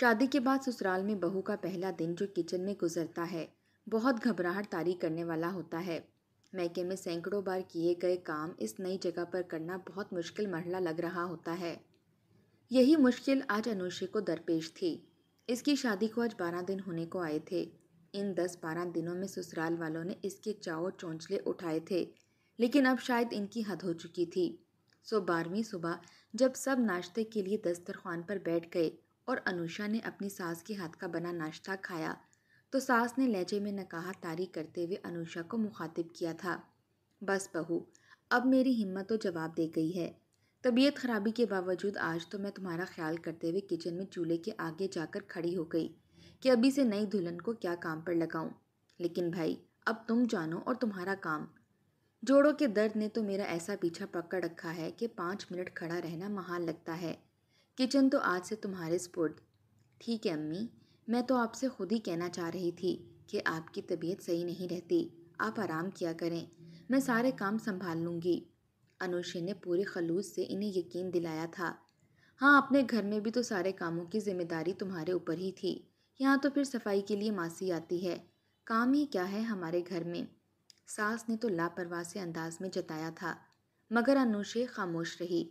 शादी के बाद ससुराल में बहू का पहला दिन जो किचन में गुजरता है बहुत घबराहट तारी करने वाला होता है मैके में सैकड़ों बार किए गए काम इस नई जगह पर करना बहुत मुश्किल मरला लग रहा होता है यही मुश्किल आज अनुषे को दरपेश थी इसकी शादी को आज बारह दिन होने को आए थे इन दस बारह दिनों में ससुराल वालों ने इसके चाव चौंचले उठाए थे लेकिन अब शायद इनकी हद हो चुकी थी सो बारहवीं सुबह जब सब नाश्ते के लिए दस्तरखान पर बैठ गए और अनुषा ने अपनी सास के हाथ का बना नाश्ता खाया तो सास ने लहजे में नकाहा तारी करते हुए अनुषा को मुखातिब किया था बस बहू अब मेरी हिम्मत तो जवाब दे गई है तबीयत खराबी के बावजूद आज तो मैं तुम्हारा ख्याल करते हुए किचन में चूल्हे के आगे जाकर खड़ी हो गई कि अभी से नई दुल्हन को क्या काम पर लगाऊं लेकिन भाई अब तुम जानो और तुम्हारा काम जोड़ों के दर्द ने तो मेरा ऐसा पीछा पकड़ रखा है कि पाँच मिनट खड़ा रहना महान लगता है किचन तो आज से तुम्हारे स्पुर्द ठीक है अम्मी मैं तो आपसे खुद ही कहना चाह रही थी कि आपकी तबीयत सही नहीं रहती आप आराम किया करें मैं सारे काम संभाल लूँगी अनुषे ने पूरे खलूस से इन्हें यकीन दिलाया था हाँ अपने घर में भी तो सारे कामों की जिम्मेदारी तुम्हारे ऊपर ही थी यहाँ तो फिर सफाई के लिए मासी आती है काम ही क्या है हमारे घर में सास ने तो लापरवाह से अंदाज में जताया था मगर अनुषे खामोश रही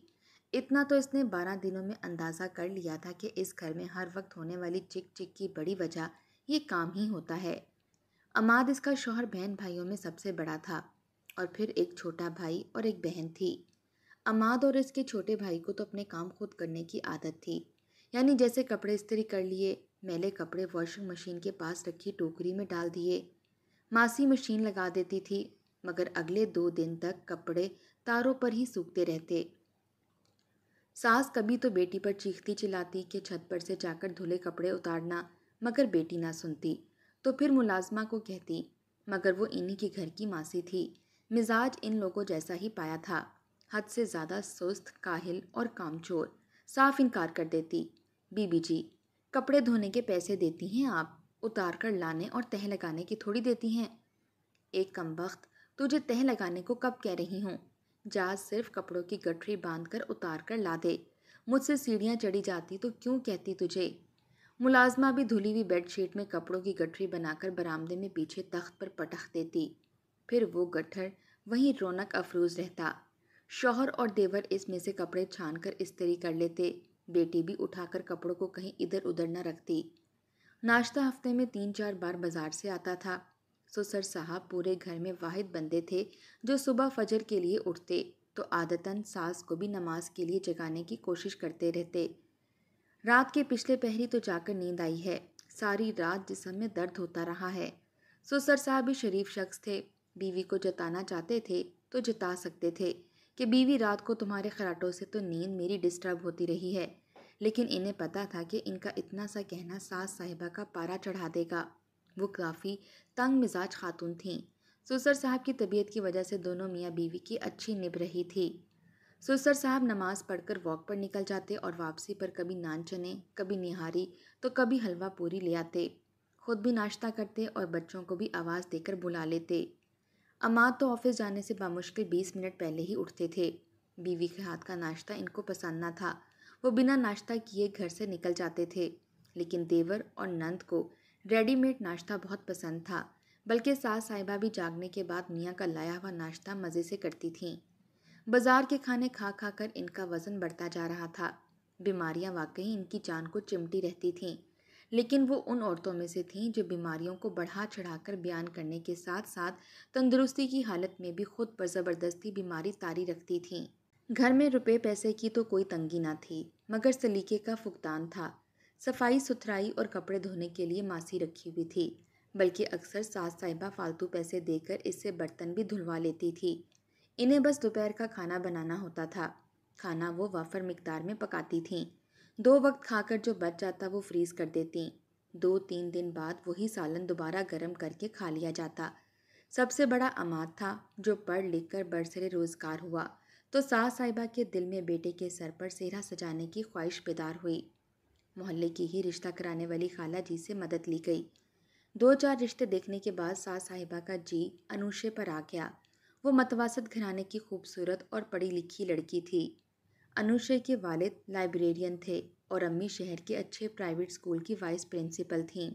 इतना तो इसने बारह दिनों में अंदाज़ा कर लिया था कि इस घर में हर वक्त होने वाली चिक चिक की बड़ी वजह ये काम ही होता है अमाद इसका शोहर बहन भाइयों में सबसे बड़ा था और फिर एक छोटा भाई और एक बहन थी अमाद और इसके छोटे भाई को तो अपने काम खुद करने की आदत थी यानी जैसे कपड़े इस्तरी कर लिए मैले कपड़े वॉशिंग मशीन के पास रखी टोकरी में डाल दिए मासी मशीन लगा देती थी मगर अगले दो दिन तक कपड़े तारों पर ही सूखते रहते सास कभी तो बेटी पर चीखती चिल्लाती कि छत पर से जाकर धुले कपड़े उतारना मगर बेटी ना सुनती तो फिर मुलाजमा को कहती मगर वो इन्हीं के घर की मासी थी मिजाज इन लोगों जैसा ही पाया था हद से ज़्यादा सुस्त काहिल और कामचोर साफ इनकार कर देती बीबी जी कपड़े धोने के पैसे देती हैं आप उतार कर लाने और तह लगाने की थोड़ी देती हैं एक कम वक्त तुझे तह लगाने को कब कह रही हूँ जहाज सिर्फ कपड़ों की गठरी बांध कर उतार कर ला दे मुझसे सीढ़ियाँ चढ़ी जाती तो क्यों कहती तुझे मुलाजमा भी धुली हुई बेडशीट में कपड़ों की गठरी बनाकर बरामदे में पीछे तख्त पर पटख देती फिर वो गठर वहीं रौनक अफरूज रहता शौहर और देवर इसमें से कपड़े छान कर इस्तरी कर लेते बेटी भी उठाकर कपड़ों को कहीं इधर उधर न रखती नाश्ता हफ्ते में तीन चार बार बाज़ार से आता था सो तो सर साहब पूरे घर में वाहिद बंदे थे जो सुबह फजर के लिए उठते तो आदतन सास को भी नमाज के लिए जगाने की कोशिश करते रहते रात के पिछले पहरी तो जाकर नींद आई है सारी रात जिसम में दर्द होता रहा है सो सर साहब भी शरीफ शख्स थे बीवी को जताना चाहते थे तो जता सकते थे कि बीवी रात को तुम्हारे खराटों से तो नींद मेरी डिस्टर्ब होती रही है लेकिन इन्हें पता था कि इनका इतना सा कहना सास साहिबा का पारा चढ़ा देगा वो काफ़ी तंग मिजाज खातून थीं सुसर साहब की तबीयत की वजह से दोनों मियाँ बीवी की अच्छी निभ रही थी सुसर साहब नमाज पढ़कर वॉक पर निकल जाते और वापसी पर कभी नान चने कभी निहारी तो कभी हलवा पूरी ले आते खुद भी नाश्ता करते और बच्चों को भी आवाज़ देकर बुला लेते अमाद तो ऑफिस जाने से बामुश्किल बीस मिनट पहले ही उठते थे बीवी के हाथ का नाश्ता इनको पसंद ना था वो बिना नाश्ता किए घर से निकल जाते थे लेकिन देवर और नंद को रेडीमेड नाश्ता बहुत पसंद था बल्कि सास साहिबा भी जागने के बाद मियाँ का लाया हुआ नाश्ता मज़े से करती थीं बाजार के खाने खा खा कर इनका वज़न बढ़ता जा रहा था बीमारियाँ वाकई इनकी जान को चिमटी रहती थीं लेकिन वो उन औरतों में से थीं जो बीमारियों को बढ़ा चढ़ाकर बयान करने के साथ साथ तंदुरुस्ती की हालत में भी खुद पर ज़बरदस्ती बीमारी तारी रखती थीं घर में रुपए पैसे की तो कोई तंगी ना थी मगर सलीके का फुकदान था सफाई सुथराई और कपड़े धोने के लिए मासी रखी हुई थी बल्कि अक्सर सास साहिबा फालतू पैसे देकर इससे बर्तन भी धुलवा लेती थी इन्हें बस दोपहर का खाना बनाना होता था खाना वो वाफर मकदार में पकाती थीं दो वक्त खाकर जो बच जाता वो फ्रीज़ कर देती दो तीन दिन बाद वही सालन दोबारा गर्म करके खा लिया जाता सबसे बड़ा अमाद था जो पढ़ लिख कर बरसरे रोज़गार हुआ तो सास साहिबा के दिल में बेटे के सर पर सेहरा सजाने की ख्वाहिश बेदार हुई मोहल्ले की ही रिश्ता कराने वाली खाला जी से मदद ली गई दो चार रिश्ते देखने के बाद सास साहिबा का जी अनुषे पर आ गया वो मतवासत घराने की खूबसूरत और पढ़ी लिखी लड़की थी अनुशे के वालिद लाइब्रेरियन थे और अम्मी शहर के अच्छे प्राइवेट स्कूल की वाइस प्रिंसिपल थीं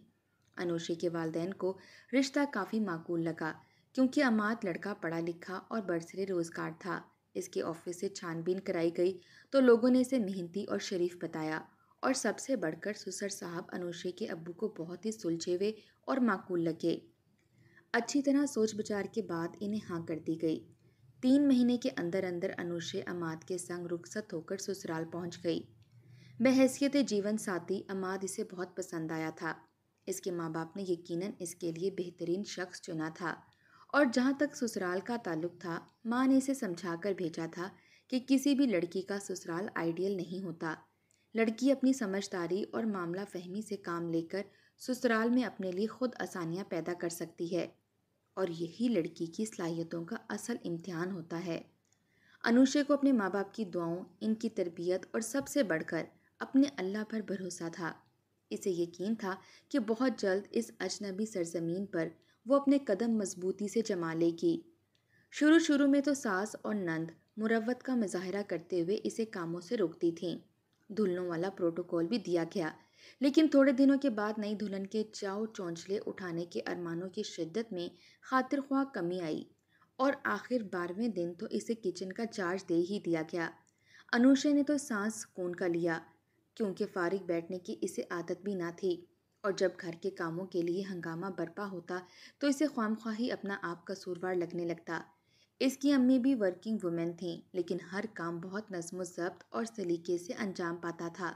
अनुषे के वालदेन को रिश्ता काफ़ी माकूल लगा क्योंकि अमात लड़का पढ़ा लिखा और बरसरे रोज़गार था इसके ऑफिस से छानबीन कराई गई तो लोगों ने इसे मेहनती और शरीफ बताया और सबसे बढ़कर सुसर साहब अनुषे के अब्बू को बहुत ही सुलझे हुए और माकूल लगे अच्छी तरह सोच विचार के बाद इन्हें हाँ कर दी गई तीन महीने के अंदर अंदर अनुषे अमाद के संग रुखसत होकर ससुराल पहुंच गई बहसीत जीवन साथी अमाद इसे बहुत पसंद आया था इसके माँ बाप ने यकीनन इसके लिए बेहतरीन शख्स चुना था और जहाँ तक ससुराल का ताल्लुक था माँ ने इसे समझा भेजा था कि किसी भी लड़की का ससुराल आइडियल नहीं होता लड़की अपनी समझदारी और मामला फहमी से काम लेकर ससुराल में अपने लिए खुद आसानियाँ पैदा कर सकती है और यही लड़की की सलाहियतों का असल इम्तिहान होता है अनुषे को अपने माँ बाप की दुआओं इनकी तरबियत और सबसे बढ़कर अपने अल्लाह पर भरोसा था इसे यकीन था कि बहुत जल्द इस अजनबी सरजमीन पर वो अपने कदम मजबूती से जमा लेगी शुरू शुरू में तो सास और नंद मुरवत का मुजाहरा करते हुए इसे कामों से रोकती थीं धुलनों वाला प्रोटोकॉल भी दिया गया लेकिन थोड़े दिनों के बाद नई दुल्हन के चाव चौंचले उठाने के अरमानों की शिद्दत में खातिर ख्वाह कमी आई और आखिर बारहवें दिन तो इसे किचन का चार्ज दे ही दिया गया अनुषा ने तो सांस कून का लिया क्योंकि फारिग बैठने की इसे आदत भी ना थी और जब घर के कामों के लिए हंगामा बरपा होता तो इसे ख्वाम ही अपना आप सुरवार लगने लगता इसकी अम्मी भी वर्किंग वुमेन थीं लेकिन हर काम बहुत नजमो जब्त और सलीके से अंजाम पाता था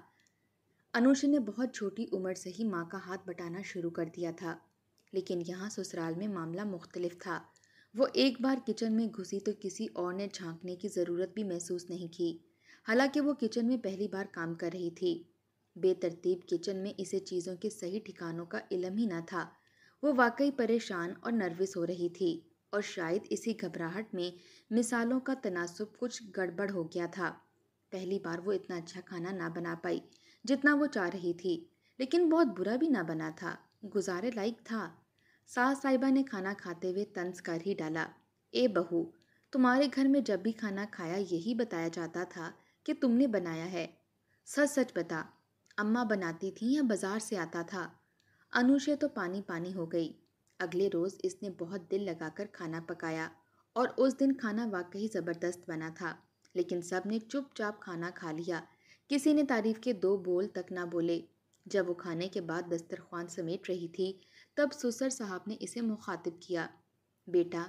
अनुषा ने बहुत छोटी उम्र से ही माँ का हाथ बटाना शुरू कर दिया था लेकिन यहाँ ससुराल में मामला मुख्तलिफ था वो एक बार किचन में घुसी तो किसी और ने झांकने की ज़रूरत भी महसूस नहीं की हालांकि वो किचन में पहली बार काम कर रही थी बेतरतीब किचन में इसे चीज़ों के सही ठिकानों का इलम ही न था वो वाकई परेशान और नर्वस हो रही थी और शायद इसी घबराहट में मिसालों का तनासब कुछ गड़बड़ हो गया था पहली बार वो इतना अच्छा खाना ना बना पाई जितना वो चाह रही थी लेकिन बहुत बुरा भी ना बना था गुजारे लायक था सास साहिबा ने खाना खाते हुए तंज कर ही डाला ए बहू तुम्हारे घर में जब भी खाना खाया यही बताया जाता था कि तुमने बनाया है सच सच बता अम्मा बनाती थी या बाजार से आता था अनुषे तो पानी पानी हो गई अगले रोज़ इसने बहुत दिल लगाकर खाना पकाया और उस दिन खाना वाकई ज़बरदस्त बना था लेकिन सब ने चुपचाप खाना खा लिया किसी ने तारीफ़ के दो बोल तक ना बोले जब वो खाने के बाद दस्तरखान समेट रही थी तब सुसर साहब ने इसे मुखातिब किया बेटा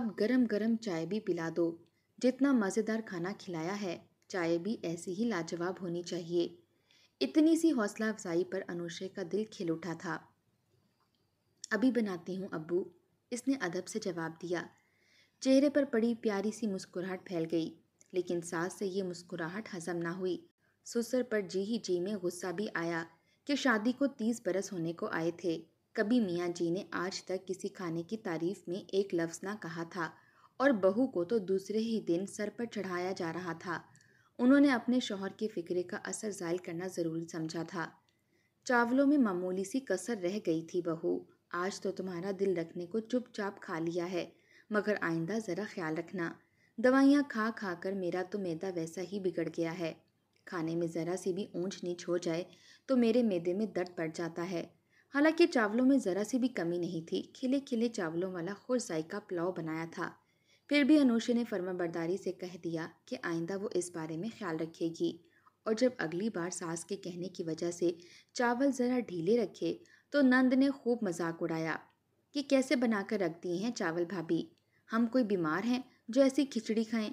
अब गरम गरम चाय भी पिला दो जितना मज़ेदार खाना खिलाया है चाय भी ऐसी ही लाजवाब होनी चाहिए इतनी सी हौसला अफजाई पर अनुशे का दिल खिल उठा था अभी बनाती हूँ अब्बू इसने अदब से जवाब दिया चेहरे पर पड़ी प्यारी सी मुस्कुराहट फैल गई लेकिन सास से ये मुस्कुराहट हजम ना हुई सुसर पर जी ही जी में गुस्सा भी आया कि शादी को तीस बरस होने को आए थे कभी मियाँ जी ने आज तक किसी खाने की तारीफ में एक लफ्ज़ ना कहा था और बहू को तो दूसरे ही दिन सर पर चढ़ाया जा रहा था उन्होंने अपने शोहर के फ़िक्रे का असर ज़ायल करना ज़रूरी समझा था चावलों में मामूली सी कसर रह गई थी बहू आज तो तुम्हारा दिल रखने को चुपचाप खा लिया है मगर आइंदा ज़रा ख्याल रखना दवाइयाँ खा खा कर मेरा तो मैदा वैसा ही बिगड़ गया है खाने में ज़रा सी भी ऊँच नीच हो जाए तो मेरे मैदे में दर्द पड़ जाता है हालांकि चावलों में ज़रा सी भी कमी नहीं थी खिले खिले चावलों वाला खुर जायका पुलाव बनाया था फिर भी अनुषे ने फर्माबरदारी से कह दिया कि आइंदा वो इस बारे में ख्याल रखेगी और जब अगली बार सास के कहने की वजह से चावल ज़रा ढीले रखे तो नंद ने खूब मजाक उड़ाया कि कैसे बनाकर रख दिए हैं चावल भाभी हम कोई बीमार हैं जो ऐसी खिचड़ी खाएं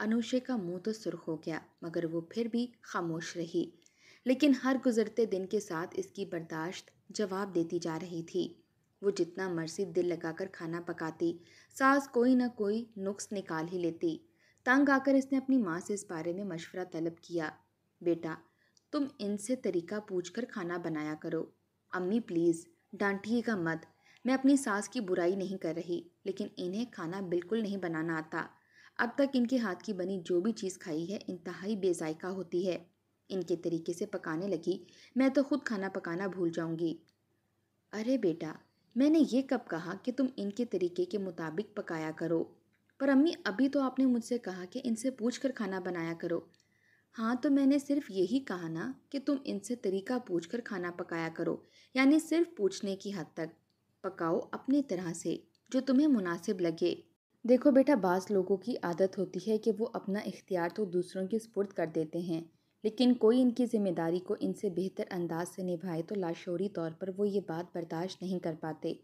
अनुषे का मुंह तो सुर्ख हो गया मगर वो फिर भी खामोश रही लेकिन हर गुजरते दिन के साथ इसकी बर्दाश्त जवाब देती जा रही थी वो जितना मर्जी दिल लगाकर खाना पकाती सास कोई ना कोई नुक्स निकाल ही लेती तंग आकर इसने अपनी माँ से इस बारे में मशवरा तलब किया बेटा तुम इनसे तरीका पूछ कर खाना बनाया करो अम्मी प्लीज़ डांटिएगा मत मैं अपनी सास की बुराई नहीं कर रही लेकिन इन्हें खाना बिल्कुल नहीं बनाना आता अब तक इनके हाथ की बनी जो भी चीज़ खाई है इंतहाई बेजायका होती है इनके तरीके से पकाने लगी मैं तो खुद खाना पकाना भूल जाऊंगी अरे बेटा मैंने ये कब कहा कि तुम इनके तरीके के मुताबिक पकाया करो पर अम्मी अभी तो आपने मुझसे कहा कि इनसे पूछ कर खाना बनाया करो हाँ तो मैंने सिर्फ यही कहा ना कि तुम इनसे तरीका पूछ कर खाना पकाया करो यानी सिर्फ पूछने की हद तक पकाओ अपनी तरह से जो तुम्हें मुनासिब लगे देखो बेटा बास लोगों की आदत होती है कि वो अपना इख्तियार तो दूसरों की स्पुर्द कर देते हैं लेकिन कोई इनकी ज़िम्मेदारी को इनसे बेहतर अंदाज से निभाए तो लाशोरी तौर पर वो ये बात बर्दाश्त नहीं कर पाते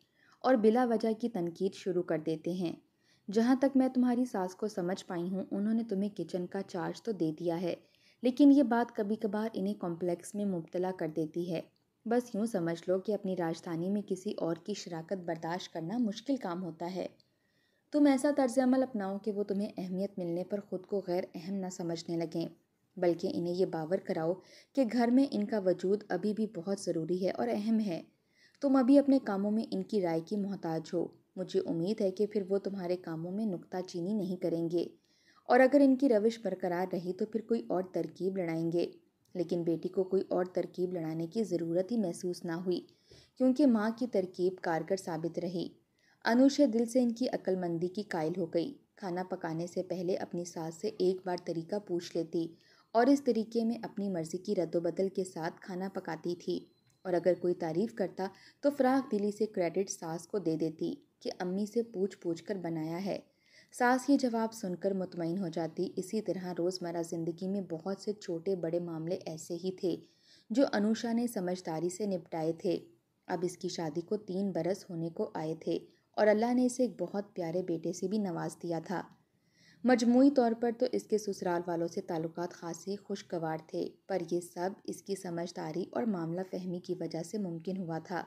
और बिला वजह की तनकीद शुरू कर देते हैं जहाँ तक मैं तुम्हारी सास को समझ पाई हूँ उन्होंने तुम्हें किचन का चार्ज तो दे दिया है लेकिन ये बात कभी कभार इन्हें कॉम्प्लेक्स में मुबतला कर देती है बस यूँ समझ लो कि अपनी राजधानी में किसी और की शराकत बर्दाश्त करना मुश्किल काम होता है तुम ऐसा तर्ज अमल अपनाओ कि वो तुम्हें अहमियत मिलने पर ख़ुद को गैर अहम ना समझने लगें बल्कि इन्हें ये बावर कराओ कि घर में इनका वजूद अभी भी बहुत ज़रूरी है और अहम है तुम अभी अपने कामों में इनकी राय की मोहताज हो मुझे उम्मीद है कि फिर वो तुम्हारे कामों में नुकताचीनी नहीं करेंगे और अगर इनकी रविश बरकरार रही तो फिर कोई और तरकीब लड़ाएंगे लेकिन बेटी को कोई और तरकीब लड़ाने की ज़रूरत ही महसूस ना हुई क्योंकि माँ की तरकीब कारगर साबित रही अनुषा दिल से इनकी अक्लमंदी की कायल हो गई खाना पकाने से पहले अपनी सास से एक बार तरीका पूछ लेती और इस तरीके में अपनी मर्ज़ी की रद्दोबदल के साथ खाना पकाती थी और अगर कोई तारीफ़ करता तो फ़्राक दिली से क्रेडिट सास को दे देती कि अम्मी से पूछ पूछ कर बनाया है सास ये जवाब सुनकर मुतमिन हो जाती इसी तरह रोज़मर्रा ज़िंदगी में बहुत से छोटे बड़े मामले ऐसे ही थे जो अनुषा ने समझदारी से निपटाए थे अब इसकी शादी को तीन बरस होने को आए थे और अल्लाह ने इसे एक बहुत प्यारे बेटे से भी नवाज दिया था मजमू तौर पर तो इसके ससुराल वालों से ताल्लुक खासी खुशगवार थे पर यह सब इसकी समझदारी और मामला फहमी की वजह से मुमकिन हुआ था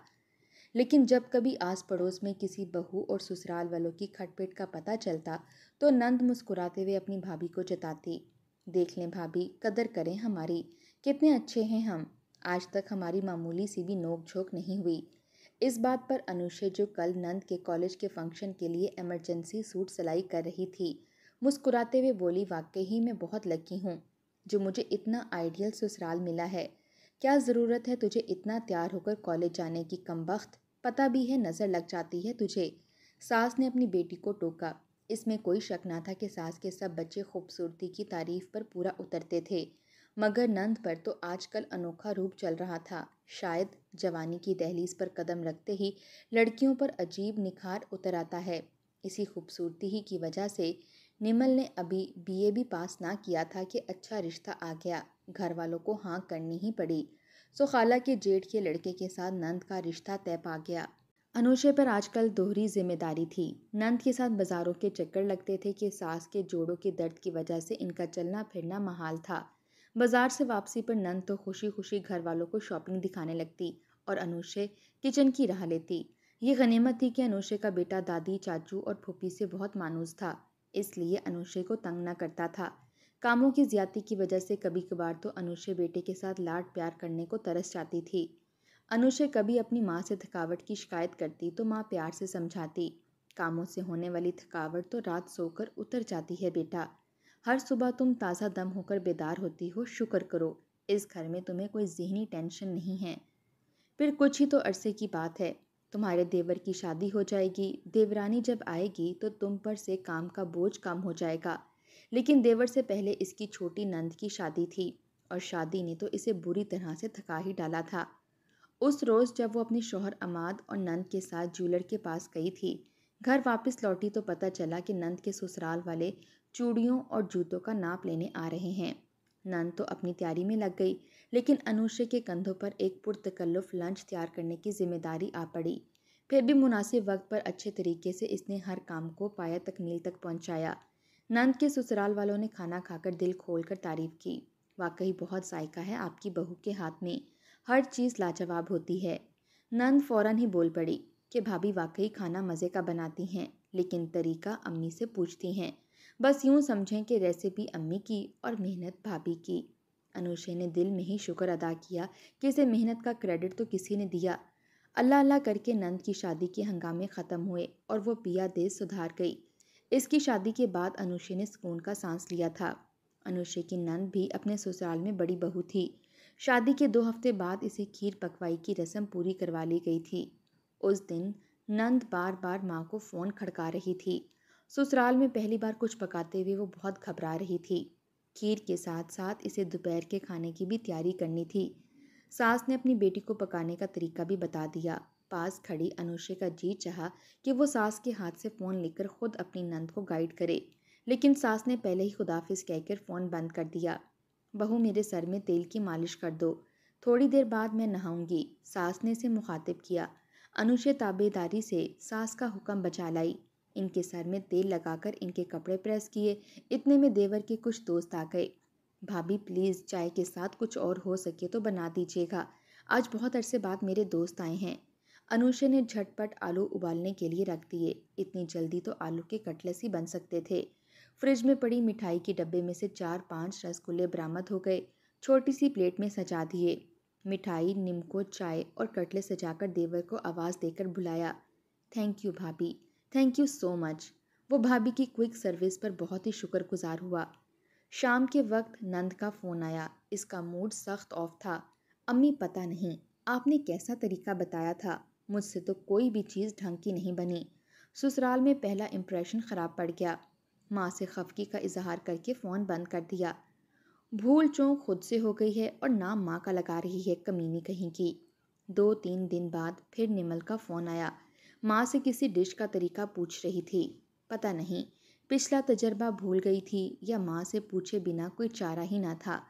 लेकिन जब कभी आस पड़ोस में किसी बहू और ससुराल वालों की खटपेट का पता चलता तो नंद मुस्कुराते हुए अपनी भाभी को जताती देख लें भाभी कदर करें हमारी कितने अच्छे हैं हम आज तक हमारी मामूली सी भी नोक झोंक नहीं हुई इस बात पर अनुषे जो कल नंद के कॉलेज के फंक्शन के लिए इमरजेंसी सूट सिलाई कर रही थी मुस्कुराते हुए बोली वाकई ही मैं बहुत लकी हूँ जो मुझे इतना आइडियल ससुराल मिला है क्या ज़रूरत है तुझे इतना तैयार होकर कॉलेज जाने की कम वक्त पता भी है नज़र लग जाती है तुझे सास ने अपनी बेटी को टोका इसमें कोई शक ना था कि सास के सब बच्चे खूबसूरती की तारीफ पर पूरा उतरते थे मगर नंद पर तो आजकल अनोखा रूप चल रहा था शायद जवानी की दहलीज पर कदम रखते ही लड़कियों पर अजीब निखार उतर आता है इसी खूबसूरती ही की वजह से निमल ने अभी बीए भी पास ना किया था कि अच्छा रिश्ता आ गया घर वालों को हाँ करनी ही पड़ी सो खाला के जेठ के लड़के के साथ नंद का रिश्ता तय पा गया अनुषे पर आजकल दोहरी जिम्मेदारी थी नंद के साथ बाजारों के चक्कर लगते थे कि सास के जोड़ों के दर्द की वजह से इनका चलना फिरना महाल था बाजार से वापसी पर नंद तो खुशी खुशी घर वालों को शॉपिंग दिखाने लगती और अनुषे किचन की राह लेती ये गनीमत थी कि अनुषे का बेटा दादी चाचू और फूफी से बहुत मानूस था इसलिए अनुषे को तंग न करता था कामों की ज्यादा की वजह से कभी कभार तो अनुषे बेटे के साथ लाड प्यार करने को तरस जाती थी अनुषे कभी अपनी माँ से थकावट की शिकायत करती तो माँ प्यार से समझाती कामों से होने वाली थकावट तो रात सोकर उतर जाती है बेटा हर सुबह तुम ताज़ा दम होकर बेदार होती हो शुक्र करो इस घर में तुम्हें कोई जहनी टेंशन नहीं है फिर कुछ ही तो अरसे की बात है तुम्हारे देवर की शादी हो जाएगी देवरानी जब आएगी तो तुम पर से काम का बोझ कम हो जाएगा लेकिन देवर से पहले इसकी छोटी नंद की शादी थी और शादी ने तो इसे बुरी तरह से थका ही डाला था उस रोज़ जब वो अपने शोहर अमाद और नंद के साथ ज्वेलर के पास गई थी घर वापस लौटी तो पता चला कि नंद के ससुराल वाले चूड़ियों और जूतों का नाप लेने आ रहे हैं नंद तो अपनी तैयारी में लग गई लेकिन अनुषे के कंधों पर एक पुरतकल्लुफ़ लंच तैयार करने की जिम्मेदारी आ पड़ी फिर भी मुनासिब वक्त पर अच्छे तरीके से इसने हर काम को पाया तकमील तक पहुंचाया नंद के ससुराल वालों ने खाना खाकर दिल खोलकर तारीफ की वाकई बहुत जायका है आपकी बहू के हाथ में हर चीज़ लाजवाब होती है नंद फौरन ही बोल पड़ी कि भाभी वाकई खाना मज़े का बनाती हैं लेकिन तरीका अम्मी से पूछती हैं बस यूँ समझें कि रेसिपी अम्मी की और मेहनत भाभी की अनुषे ने दिल में ही शुक्र अदा किया कि इसे मेहनत का क्रेडिट तो किसी ने दिया अल्लाह अल्लाह करके नंद की शादी के हंगामे ख़त्म हुए और वो पिया देश सुधार गई इसकी शादी के बाद अनुषे ने सुकून का सांस लिया था अनुषे की नंद भी अपने ससुराल में बड़ी बहू थी शादी के दो हफ्ते बाद इसे खीर पकवाई की रस्म पूरी करवा ली गई थी उस दिन नंद बार बार माँ को फ़ोन खड़का रही थी ससुराल में पहली बार कुछ पकाते हुए वो बहुत घबरा रही थी खीर के साथ साथ इसे दोपहर के खाने की भी तैयारी करनी थी सास ने अपनी बेटी को पकाने का तरीका भी बता दिया पास खड़ी अनुषे का जी चाह कि वो सास के हाथ से फ़ोन लेकर खुद अपनी नंद को गाइड करे लेकिन सास ने पहले ही खुदाफिज कहकर फ़ोन बंद कर दिया बहू मेरे सर में तेल की मालिश कर दो थोड़ी देर बाद मैं नहाऊंगी सास ने इसे मुखातिब किया अनुषे ताबेदारी से सास का हुक्म बचा लाई इनके सर में तेल लगाकर इनके कपड़े प्रेस किए इतने में देवर के कुछ दोस्त आ गए भाभी प्लीज़ चाय के साथ कुछ और हो सके तो बना दीजिएगा आज बहुत अरसे बाद मेरे दोस्त आए हैं अनुषा ने झटपट आलू उबालने के लिए रख दिए इतनी जल्दी तो आलू के कटलेस ही बन सकते थे फ्रिज में पड़ी मिठाई के डब्बे में से चार पांच रसगुल्ले बरामद हो गए छोटी सी प्लेट में सजा दिए मिठाई निमको चाय और कटले सजाकर देवर को आवाज़ देकर बुलाया थैंक यू भाभी थैंक यू सो मच वो भाभी की क्विक सर्विस पर बहुत ही शुक्रगुजार हुआ शाम के वक्त नंद का फ़ोन आया इसका मूड सख्त ऑफ था अम्मी पता नहीं आपने कैसा तरीका बताया था मुझसे तो कोई भी चीज़ ढंग की नहीं बनी ससुराल में पहला इम्प्रेशन ख़राब पड़ गया माँ से खफकी का इजहार करके फ़ोन बंद कर दिया भूल चौंक खुद से हो गई है और नाम माँ का लगा रही है कमीनी कहीं की दो तीन दिन बाद फिर निमल का फ़ोन आया माँ से किसी डिश का तरीका पूछ रही थी पता नहीं पिछला तजर्बा भूल गई थी या माँ से पूछे बिना कोई चारा ही ना था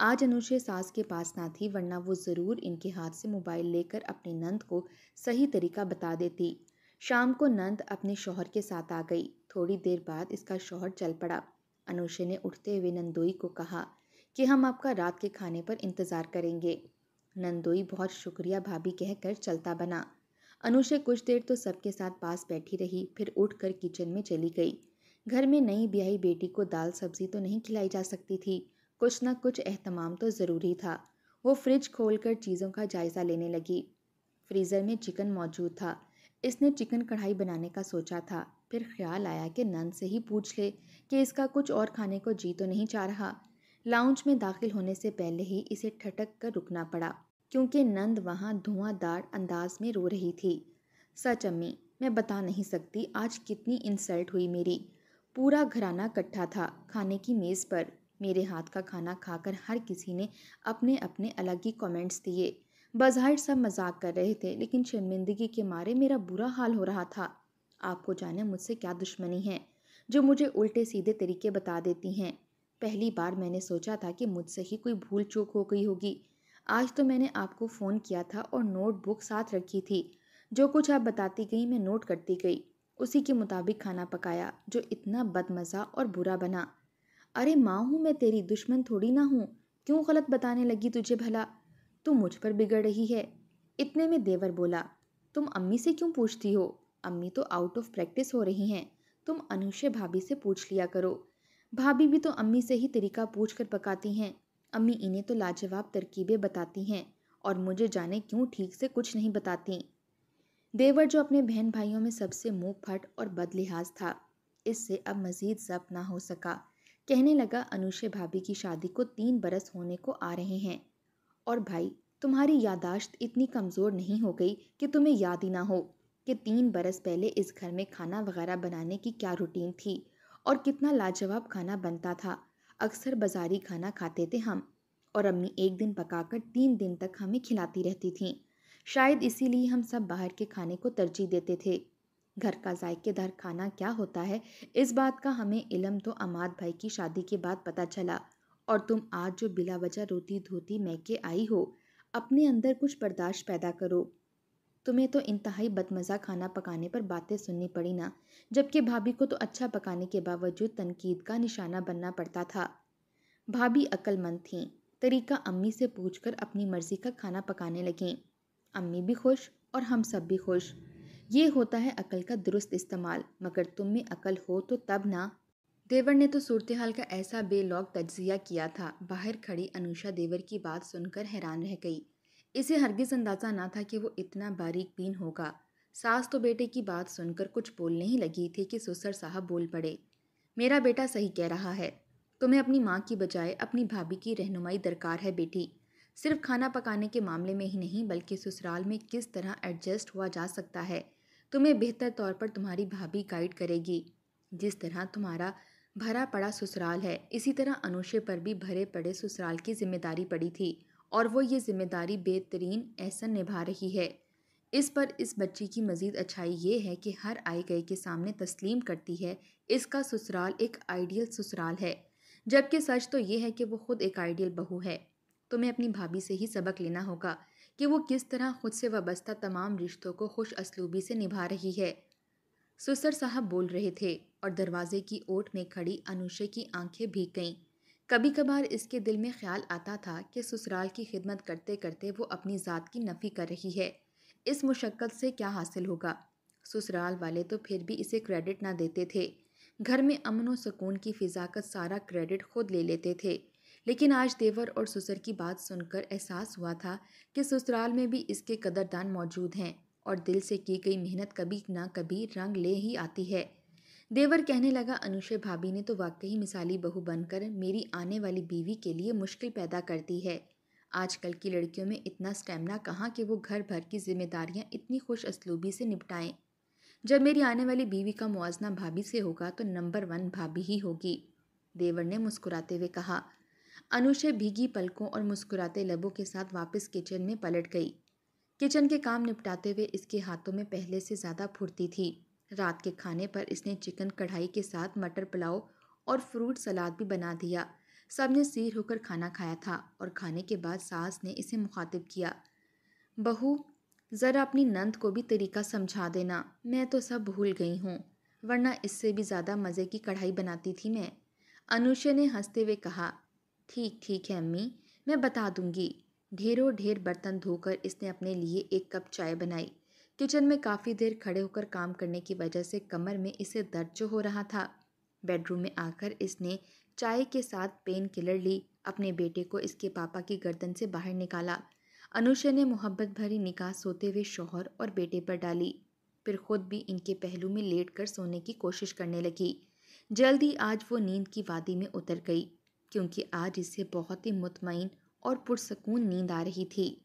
आज अनुषे सास के पास ना थी वरना वो ज़रूर इनके हाथ से मोबाइल लेकर अपने नंद को सही तरीका बता देती शाम को नंद अपने शोहर के साथ आ गई थोड़ी देर बाद इसका शोहर चल पड़ा अनुषे ने उठते हुए नंदोई को कहा कि हम आपका रात के खाने पर इंतज़ार करेंगे नंदोई बहुत शुक्रिया भाभी कहकर चलता बना अनुषे कुछ देर तो सबके साथ पास बैठी रही फिर उठकर किचन में चली गई घर में नई ब्याही बेटी को दाल सब्जी तो नहीं खिलाई जा सकती थी कुछ ना कुछ अहतमाम तो ज़रूरी था वो फ्रिज खोलकर चीज़ों का जायज़ा लेने लगी फ्रीज़र में चिकन मौजूद था इसने चिकन कढ़ाई बनाने का सोचा था फिर ख्याल आया कि नन से ही पूछ ले कि इसका कुछ और खाने को जी तो नहीं चाह रहा लाउंज में दाखिल होने से पहले ही इसे ठटक कर रुकना पड़ा क्योंकि नंद वहाँ धुआंधार अंदाज में रो रही थी सच अम्मी मैं बता नहीं सकती आज कितनी इंसल्ट हुई मेरी पूरा घराना कट्ठा था खाने की मेज़ पर मेरे हाथ का खाना खाकर हर किसी ने अपने अपने अलग ही कमेंट्स दिए बाहर सब मजाक कर रहे थे लेकिन शर्मिंदगी के मारे मेरा बुरा हाल हो रहा था आपको जाने मुझसे क्या दुश्मनी है जो मुझे उल्टे सीधे तरीके बता देती हैं पहली बार मैंने सोचा था कि मुझसे ही कोई भूल चूक हो गई होगी आज तो मैंने आपको फ़ोन किया था और नोटबुक साथ रखी थी जो कुछ आप बताती गई मैं नोट करती गई उसी के मुताबिक खाना पकाया जो इतना बदमज़ा और बुरा बना अरे माँ हूँ मैं तेरी दुश्मन थोड़ी ना हूँ क्यों गलत बताने लगी तुझे भला तू मुझ पर बिगड़ रही है इतने में देवर बोला तुम अम्मी से क्यों पूछती हो अम्मी तो आउट ऑफ प्रैक्टिस हो रही हैं तुम अनुष्य भाभी से पूछ लिया करो भाभी भी तो अम्मी से ही तरीका पूछ कर पकाती हैं अम्मी इन्हें तो लाजवाब तरकीबें बताती हैं और मुझे जाने क्यों ठीक से कुछ नहीं बताती देवर जो अपने बहन भाइयों में सबसे मुँह फट और बदलिहाज था इससे अब मज़ीद जब्त ना हो सका कहने लगा अनुषे भाभी की शादी को तीन बरस होने को आ रहे हैं और भाई तुम्हारी यादाश्त इतनी कमज़ोर नहीं हो गई कि तुम्हें याद ही ना हो कि तीन बरस पहले इस घर में खाना वगैरह बनाने की क्या रूटीन थी और कितना लाजवाब खाना बनता था अक्सर बाजारी खाना खाते थे हम और अम्मी एक दिन पकाकर तीन दिन तक हमें खिलाती रहती थीं शायद इसीलिए हम सब बाहर के खाने को तरजीह देते थे घर का जायकेदार खाना क्या होता है इस बात का हमें इलम तो अमाद भाई की शादी के बाद पता चला और तुम आज जो बिला वजह रोती धोती मैके आई हो अपने अंदर कुछ बर्दाश्त पैदा करो तुम्हें तो इंतहाई बदमज़ा खाना पकाने पर बातें सुननी पड़ी ना जबकि भाभी को तो अच्छा पकाने के बावजूद तनकीद का निशाना बनना पड़ता था भाभी अक्लमंद थीं तरीका अम्मी से पूछकर अपनी मर्ज़ी का खाना पकाने लगें अम्मी भी खुश और हम सब भी खुश ये होता है अकल का दुरुस्त इस्तेमाल मगर तुम में अकल हो तो तब ना देवर ने तो सूरत हाल का ऐसा बेलॉग तजिया किया था बाहर खड़ी अनुषा देवर की बात सुनकर हैरान रह गई इसे हरगिज अंदाज़ा ना था कि वो इतना बारीक बीन होगा सास तो बेटे की बात सुनकर कुछ बोलने ही लगी थी कि सुसर साहब बोल पड़े मेरा बेटा सही कह रहा है तुम्हें अपनी माँ की बजाय अपनी भाभी की रहनुमाई दरकार है बेटी सिर्फ खाना पकाने के मामले में ही नहीं बल्कि ससुराल में किस तरह एडजस्ट हुआ जा सकता है तुम्हें बेहतर तौर पर तुम्हारी भाभी गाइड करेगी जिस तरह तुम्हारा भरा पड़ा ससुराल है इसी तरह अनुषे पर भी भरे पड़े ससुराल की जिम्मेदारी पड़ी थी और वो ये जिम्मेदारी बेहतरीन ऐसा निभा रही है इस पर इस बच्ची की मज़ीद अच्छाई ये है कि हर आए गए के सामने तस्लीम करती है इसका ससुराल एक आइडियल ससुराल है जबकि सच तो ये है कि वो खुद एक आइडियल बहू है तुम्हें अपनी भाभी से ही सबक लेना होगा कि वो किस तरह खुद से वाबस्ता तमाम रिश्तों को खुश असलूबी से निभा रही है सुसर साहब बोल रहे थे और दरवाजे की ओट में खड़ी अनुषे की आंखें भीग गईं कभी कभार इसके दिल में ख्याल आता था कि ससुराल की खिदमत करते करते वो अपनी ज़ात की नफ़ी कर रही है इस मुशक्क़त से क्या हासिल होगा ससुराल वाले तो फिर भी इसे क्रेडिट ना देते थे घर में अमन व सुकून की फ़िज़ा का सारा क्रेडिट खुद ले लेते थे लेकिन आज देवर और ससुर की बात सुनकर एहसास हुआ था कि ससुराल में भी इसके कदरदान मौजूद हैं और दिल से की गई मेहनत कभी ना कभी रंग ले ही आती है देवर कहने लगा अनुषय भाभी ने तो वाकई मिसाली बहू बनकर मेरी आने वाली बीवी के लिए मुश्किल पैदा कर दी है आजकल की लड़कियों में इतना स्टेमिना कहाँ कि वो घर भर की जिम्मेदारियाँ इतनी खुश असलूबी से निपटाएं जब मेरी आने वाली बीवी का मुआवजना भाभी से होगा तो नंबर वन भाभी ही होगी देवर ने मुस्कुराते हुए कहा अनुषय भीगी पलकों और मुस्कुराते लबों के साथ वापस किचन में पलट गई किचन के काम निपटाते हुए इसके हाथों में पहले से ज़्यादा फुर्ती थी रात के खाने पर इसने चिकन कढ़ाई के साथ मटर पुलाव और फ्रूट सलाद भी बना दिया सब ने सिर होकर खाना खाया था और खाने के बाद सास ने इसे मुखातिब किया बहू ज़रा अपनी नंद को भी तरीका समझा देना मैं तो सब भूल गई हूँ वरना इससे भी ज़्यादा मज़े की कढ़ाई बनाती थी मैं अनुषा ने हंसते हुए कहा ठीक ठीक है अम्मी मैं बता दूंगी ढेरों ढेर बर्तन धोकर इसने अपने लिए एक कप चाय बनाई किचन में काफ़ी देर खड़े होकर काम करने की वजह से कमर में इसे दर्द जो हो रहा था बेडरूम में आकर इसने चाय के साथ पेन किलर ली अपने बेटे को इसके पापा की गर्दन से बाहर निकाला अनुषा ने मोहब्बत भरी निकाह सोते हुए शोहर और बेटे पर डाली फिर खुद भी इनके पहलू में लेट कर सोने की कोशिश करने लगी जल्द ही आज वो नींद की वादी में उतर गई क्योंकि आज इसे बहुत ही मुतमिन और पुरसकून नींद आ रही थी